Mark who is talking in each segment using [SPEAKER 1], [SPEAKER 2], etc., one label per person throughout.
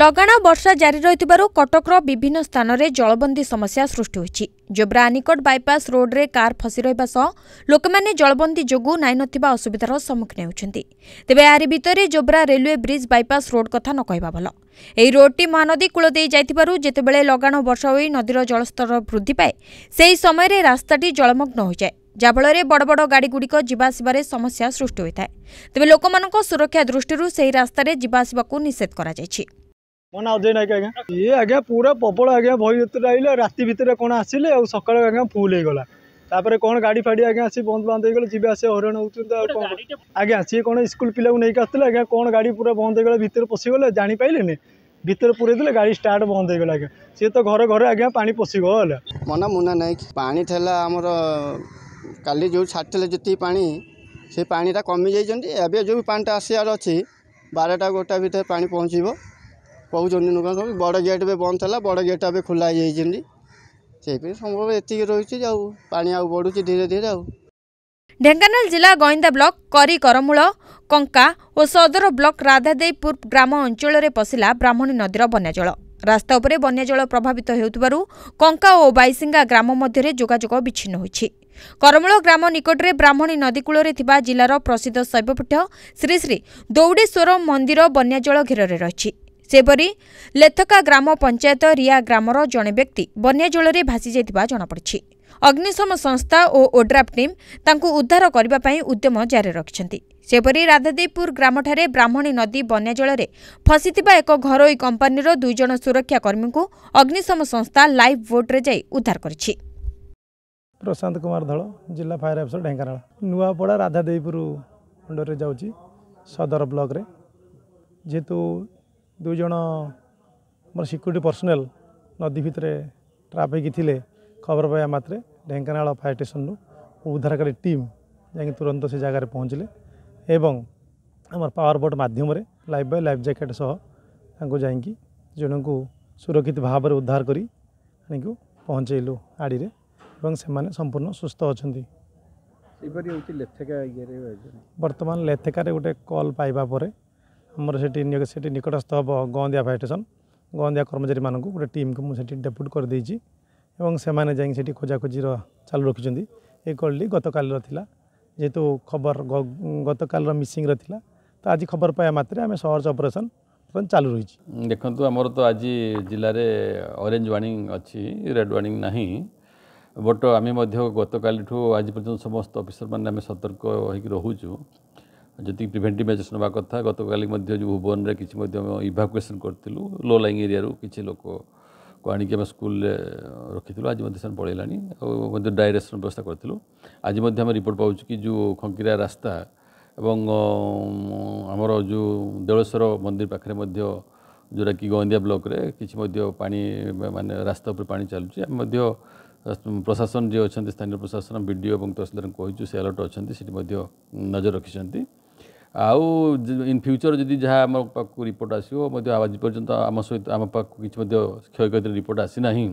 [SPEAKER 1] ଲଗାଣ ବର୍ଷା ଜାରି ରହିଥିବାରୁ କଟକର ବିଭିନ୍ନ ସ୍ଥାନରେ ଜଳବନ୍ଦୀ ସମସ୍ୟା ସୃଷ୍ଟି ହୋଇଛି ଜୋବ୍ରା ଆନିକଟ ବାଇପାସ୍ ରୋଡ୍ରେ କାର୍ ଫସି ରହିବା ସହ ଲୋକମାନେ ଜଳବନ୍ଦୀ ଯୋଗୁଁ ନାଇଁନଥିବା ଅସୁବିଧାର ସମ୍ମୁଖୀନ ହେଉଛନ୍ତି ତେବେ ଏହାରି ଭିତରେ Jobra railway bridge bypass road କଥା ନ କହିବା ଭଲ ଏହି ରୋଡ୍ଟି ମହାନଦୀ କୂଳ ଦେଇ ଯାଇଥିବାରୁ ଯେତେବେଳେ ଲଗାଣ ବର୍ଷା ହୋଇ ନଦୀର ଜଳସ୍ତର ବୃଦ୍ଧି ପାଏ ସେହି ସମୟରେ ରାସ୍ତାଟି ଜଳମଗ୍ନ ହୋଇଯାଏ ଯାହାଫଳରେ ବଡ଼ ବଡ଼ ଗାଡ଼ିଗୁଡ଼ିକ ଯିବା ଆସିବାରେ ସମସ୍ୟା ସୃଷ୍ଟି ହୋଇଥାଏ ତେବେ ଲୋକମାନଙ୍କ ସୁରକ୍ଷା ଦୃଷ୍ଟିରୁ ସେହି ରାସ୍ତାରେ ଯିବା ଆସିବାକୁ ନିଷେଧ କରାଯାଇଛି
[SPEAKER 2] ମୋ ଅଜୟ ନାୟକ ଆଜ୍ଞା ଇଏ ଆଜ୍ଞା ପୁରା ପ୍ରବଳ ଆଜ୍ଞା ବହି ଭିତରେ ଆଇଲେ ରାତି ଭିତରେ କ'ଣ ଆସିଲେ ଆଉ ସକାଳେ ଆଜ୍ଞା ଫୁଲ୍ ହେଇଗଲା ତାପରେ କ'ଣ ଗାଡ଼ି ଫାଡ଼ି ଆଜ୍ଞା ଆସି ବନ୍ଦ ବାନ୍ଦ ହେଇଗଲେ ଯିବେ ଆସିବା ହଇରାଣ ହେଉଛନ୍ତି ଆଉ କ'ଣ ଆଜ୍ଞା ସିଏ କ'ଣ ସ୍କୁଲ ପିଲାକୁ ନେଇକି ଆସିଥିଲେ ଆଜ୍ଞା କ'ଣ ଗାଡ଼ି ପୁରା ବନ୍ଦ ହେଇଗଲା ଭିତରେ ପଶିଗଲେ ଜାଣିପାଇଲେନି ଭିତରେ ପୁରେଇଦେଲେ ଗାଡ଼ି ଷ୍ଟାର୍ଟ ବନ୍ଦ ହେଇଗଲା ଆଜ୍ଞା ସିଏ ତ ଘରେ ଘରେ ଆଜ୍ଞା ପାଣି ପଶିଗଲା ମୋ ନାଁ ମୁନା ନାୟକ ପାଣି ଥିଲା ଆମର କାଲି ଯେଉଁ ଛାଡ଼ିଥିଲେ ଯେତିକି ପାଣି ସେ ପାଣିଟା କମିଯାଇଛନ୍ତି ଏବେ ଯେଉଁ ପାଣିଟା ଆସିବାର ଅଛି ବାରଟା ଗୋଟା ଭିତରେ ପାଣି ପହଞ୍ଚିବ କହୁଛନ୍ତି ନୁକ ବଡ଼ ଗେଟ୍ ଏବେ ବନ୍ଦ ଥିଲା ବଡ଼ ଗେଟ୍ ଏବେ ଖୋଲା ହୋଇଯାଇଛନ୍ତି ସେଇପାଇଁ ସମ୍ଭବ ଏତିକି ରହିଛି ଆଉ ପାଣି ଆଉ ବଢ଼ୁଛି ଧୀରେ ଧୀରେ ଆଉ
[SPEAKER 1] ଢେଙ୍କାନାଳ ଜିଲ୍ଲା ଗଇନ୍ଦା ବ୍ଲକ କରମୂଳ କଙ୍କା ଓ ସଦର ବ୍ଲକ ରାଧାଦେଇପୁର ଗ୍ରାମ ଅଞ୍ଚଳରେ ପଶିଲା ବ୍ରାହ୍ମଣୀ ନଦୀର ବନ୍ୟାଜଳ ରାସ୍ତା ଉପରେ ବନ୍ୟାଜଳ ପ୍ରଭାବିତ ହେଉଥିବାରୁ କଙ୍କା ଓ ବାଇସିଙ୍ଗା ଗ୍ରାମ ମଧ୍ୟରେ ଯୋଗାଯୋଗ ବିଚ୍ଛିନ୍ନ ହୋଇଛି କରମୂଳ ଗ୍ରାମ ନିକଟରେ ବ୍ରାହ୍ମଣୀ ନଦୀକୂଳରେ ଥିବା ଜିଲ୍ଲାର ପ୍ରସିଦ୍ଧ ଶୈବପୀଠ ଶ୍ରୀ ଶ୍ରୀ ଦୌଡ଼େଶ୍ୱର ମନ୍ଦିର ବନ୍ୟାଜଳ ଘେରରେ ରହିଛି ସେହିପରି ଲେଥକା ଗ୍ରାମ ପଞ୍ଚାୟତ ରିଆ ଗ୍ରାମର ଜଣେ ବ୍ୟକ୍ତି ବନ୍ୟାଜଳରେ ଭାସିଯାଇଥିବା ଜଣାପଡ଼ିଛି ଅଗ୍ନିଶମ ସଂସ୍ଥା ଓ ଓଡ୍ରାଫ୍ ଟିମ୍ ତାଙ୍କୁ ଉଦ୍ଧାର କରିବା ପାଇଁ ଉଦ୍ୟମ ଜାରି ରଖିଛନ୍ତି ସେହିପରି ରାଧାଦେବପୁର ଗ୍ରାମଠାରେ ବ୍ରାହ୍ମଣୀ ନଦୀ ବନ୍ୟାଜଳରେ ଫସିଥିବା ଏକ ଘରୋଇ କମ୍ପାନୀର ଦୁଇଜଣ ସୁରକ୍ଷା କର୍ମୀଙ୍କୁ ଅଗ୍ନିଶମ ସଂସ୍ଥା ଲାଇଭ୍ ବୋଟ୍ରେ ଯାଇ ଉଦ୍ଧାର କରିଛି
[SPEAKER 2] ପ୍ରଶାନ୍ତ କୁମାର ଧଳ ଜିଲ୍ଲା ଫାୟାର ଅଫିସର ଢେଙ୍କାନାଳ ନୂଆପଡ଼ା ରାଧାଦେବପୁର ମୁଣ୍ଡରେ ଯାଉଛି ସଦର ବ୍ଲକରେ ଯେହେତୁ ଦୁଇ ଜଣ ମୋର ସିକ୍ୟୁରିଟି ପର୍ସନାଲ୍ ନଦୀ ଭିତରେ ଟ୍ରାପ୍ ହେଇକି ଥିଲେ ଖବର ପାଇବା ମାତ୍ରେ ଢେଙ୍କାନାଳ ଫାୟାର ଷ୍ଟେସନରୁ ଉଦ୍ଧାରକାରୀ ଟିମ୍ ଯାଇକି ତୁରନ୍ତ ସେ ଜାଗାରେ ପହଞ୍ଚିଲେ ଏବଂ ଆମର ପାୱାର ବୋଟ୍ ମାଧ୍ୟମରେ ଲାଇଫ୍ ବଏ ଲାଇଫ୍ ଜ୍ୟାକେଟ୍ ସହ ତାଙ୍କୁ ଯାଇକି ଜଣଙ୍କୁ ସୁରକ୍ଷିତ ଭାବରେ ଉଦ୍ଧାର କରି ଆଣିକି ପହଞ୍ଚେଇଲୁ ଆଡ଼ିରେ ଏବଂ ସେମାନେ ସମ୍ପୂର୍ଣ୍ଣ ସୁସ୍ଥ ଅଛନ୍ତି ସେହିପରି ହେଉଛି ଲେଥେକା ଇଏରେ ବର୍ତ୍ତମାନ ଲେଥେକାରେ ଗୋଟେ କଲ୍ ପାଇବା ପରେ ଆମର ସେଠି ସେଠି ନିକଟସ୍ଥ ହେବ ଗନ୍ଦିଆ ଫାୟାର ଷ୍ଟେସନ୍ ଗନ୍ଦିଆ କର୍ମଚାରୀମାନଙ୍କୁ ଗୋଟେ ଟିମ୍କୁ ମୁଁ ସେଠି ଡେପୁଟ୍ କରିଦେଇଛି ଏବଂ ସେମାନେ ଯାଇକି ସେଠି ଖୋଜାଖୋଜିର ଚାଲୁ ରଖିଛନ୍ତି ଏ କଲ୍ଟି ଗତକାଲିର ଥିଲା ଯେହେତୁ ଖବର ଗତକାଲିର ମିସିଂର ଥିଲା ତ ଆଜି ଖବର ପାଇବା ମାତ୍ରେ ଆମେ ସହଜ ଅପରେସନ୍ ଚାଲୁ ରହିଛି
[SPEAKER 3] ଦେଖନ୍ତୁ ଆମର ତ ଆଜି ଜିଲ୍ଲାରେ ଅରେଞ୍ଜ ୱାର୍ଣ୍ଣିଂ ଅଛି ରେଡ୍ ୱାର୍ଣ୍ଣିଂ ନାହିଁ ବଟ୍ ଆମେ ମଧ୍ୟ ଗତକାଲିଠୁ ଆଜି ପର୍ଯ୍ୟନ୍ତ ସମସ୍ତ ଅଫିସରମାନେ ଆମେ ସତର୍କ ହୋଇକି ରହୁଛୁ ଯେତିକି ପ୍ରିଭେଣ୍ଟିଭ୍ ମେଜର୍ସ ନେବା କଥା ଗତକାଲି ମଧ୍ୟ ଯେଉଁ ଭୁବନରେ କିଛି ମଧ୍ୟ ଆମେ ଇଭାକୁଏସନ୍ କରିଥିଲୁ ଲୋ ଲାଇଂ ଏରିଆରୁ କିଛି ଲୋକକୁ ଆଣିକି ଆମେ ସ୍କୁଲରେ ରଖିଥିଲୁ ଆଜି ମଧ୍ୟ ସେମାନେ ପଳେଇଲାଣି ଆଉ ମଧ୍ୟ ଡାଇରେକ୍ସନ୍ ବ୍ୟବସ୍ଥା କରିଥିଲୁ ଆଜି ମଧ୍ୟ ଆମେ ରିପୋର୍ଟ ପାଉଛୁ କି ଯେଉଁ ଖଙ୍କିରା ରାସ୍ତା ଏବଂ ଆମର ଯେଉଁ ଦେଳେଶ୍ୱର ମନ୍ଦିର ପାଖରେ ମଧ୍ୟ ଯେଉଁଟାକି ଗଇନ୍ଦିଆ ବ୍ଲକ୍ରେ କିଛି ମଧ୍ୟ ପାଣି ମାନେ ରାସ୍ତା ଉପରେ ପାଣି ଚାଲୁଛି ଆମେ ମଧ୍ୟ ପ୍ରଶାସନ ଯିଏ ଅଛନ୍ତି ସ୍ଥାନୀୟ ପ୍ରଶାସନ ବି ଡି ଓ ଏବଂ ତହସିଲଦାରଙ୍କୁ କହିଛୁ ସେ ଆଲର୍ଟ ଅଛନ୍ତି ସେଠି ମଧ୍ୟ ନଜର ରଖିଛନ୍ତି ଆଉ ଇନ୍ ଫ୍ୟୁଚର୍ ଯଦି ଯାହା ଆମ ପାଖକୁ ରିପୋର୍ଟ ଆସିବ ମଧ୍ୟ ଆଜି ପର୍ଯ୍ୟନ୍ତ ଆମ ସହିତ ଆମ ପାଖକୁ କିଛି ମଧ୍ୟ କ୍ଷୟକ୍ଷତିର ରିପୋର୍ଟ ଆସିନାହିଁ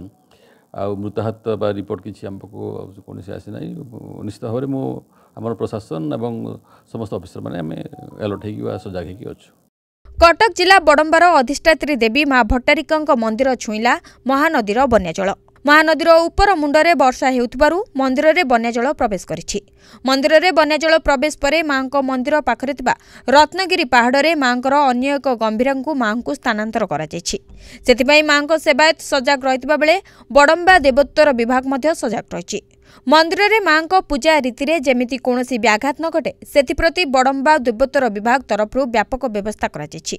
[SPEAKER 3] ଆଉ ମୃତାହତ ବା ରିପୋର୍ଟ କିଛି ଆମ ପାଖକୁ କୌଣସି ଆସିନାହିଁ ନିଶ୍ଚିତ ଭାବରେ ମୁଁ ଆମର ପ୍ରଶାସନ ଏବଂ ସମସ୍ତ ଅଫିସରମାନେ ଆମେ ଆଲର୍ଟ ହେଇକି ବା ସଜାଗ ହେଇକି ଅଛୁ
[SPEAKER 1] କଟକ ଜିଲ୍ଲା ବଡ଼ମ୍ବାର ଅଧିଷ୍ଠାତ୍ରୀ ଦେବୀ ମା ଭଟ୍ଟାରିକାଙ୍କ ମନ୍ଦିର ଛୁଇଁଲା ମହାନଦୀର ବନ୍ୟାଜଳ ମହାନଦୀର ଉପର ମୁଣ୍ଡରେ ବର୍ଷା ହେଉଥିବାରୁ ମନ୍ଦିରରେ ବନ୍ୟାଜଳ ପ୍ରବେଶ କରିଛି ମନ୍ଦିରରେ ବନ୍ୟାଜଳ ପ୍ରବେଶ ପରେ ମାଙ୍କ ମନ୍ଦିର ପାଖରେ ଥିବା ରତ୍ନଗିରି ପାହାଡ଼ରେ ମାଙ୍କର ଅନ୍ୟ ଏକ ଗମ୍ଭୀରାଙ୍କୁ ମାଙ୍କୁ ସ୍ଥାନାନ୍ତର କରାଯାଇଛି ସେଥିପାଇଁ ମାଙ୍କ ସେବାୟତ ସଜାଗ ରହିଥିବା ବେଳେ ବଡମ୍ବା ଦେବୋତ୍ତର ବିଭାଗ ମଧ୍ୟ ସଜାଗ ରହିଛି ମନ୍ଦିରରେ ମାଙ୍କ ପୂଜା ରୀତିରେ ଯେମିତି କୌଣସି ବ୍ୟାଘାତ ନ ଘଟେ ସେଥିପ୍ରତି ବଡ଼ମ୍ବା ଦୁର୍ବୋତ୍ତର ବିଭାଗ ତରଫରୁ ବ୍ୟାପକ ବ୍ୟବସ୍ଥା କରାଯାଇଛି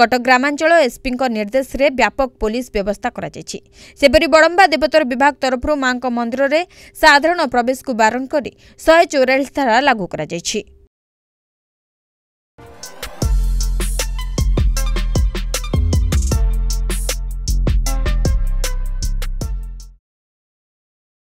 [SPEAKER 1] କଟକ ଗ୍ରାମାଞ୍ଚଳ ଏସ୍ପିଙ୍କ ନିର୍ଦ୍ଦେଶରେ ବ୍ୟାପକ ପୋଲିସ ବ୍ୟବସ୍ଥା କରାଯାଇଛି ସେପରି ବଡ଼ମ୍ବା ଦେବୋତ୍ତର ବିଭାଗ ତରଫରୁ ମାଙ୍କ ମନ୍ଦିରରେ ସାଧାରଣ ପ୍ରବେଶକୁ ବାରଣ କରି ଶହେ ଚଉରାଳିଶ ଧାରା ଲାଗୁ କରାଯାଇଛି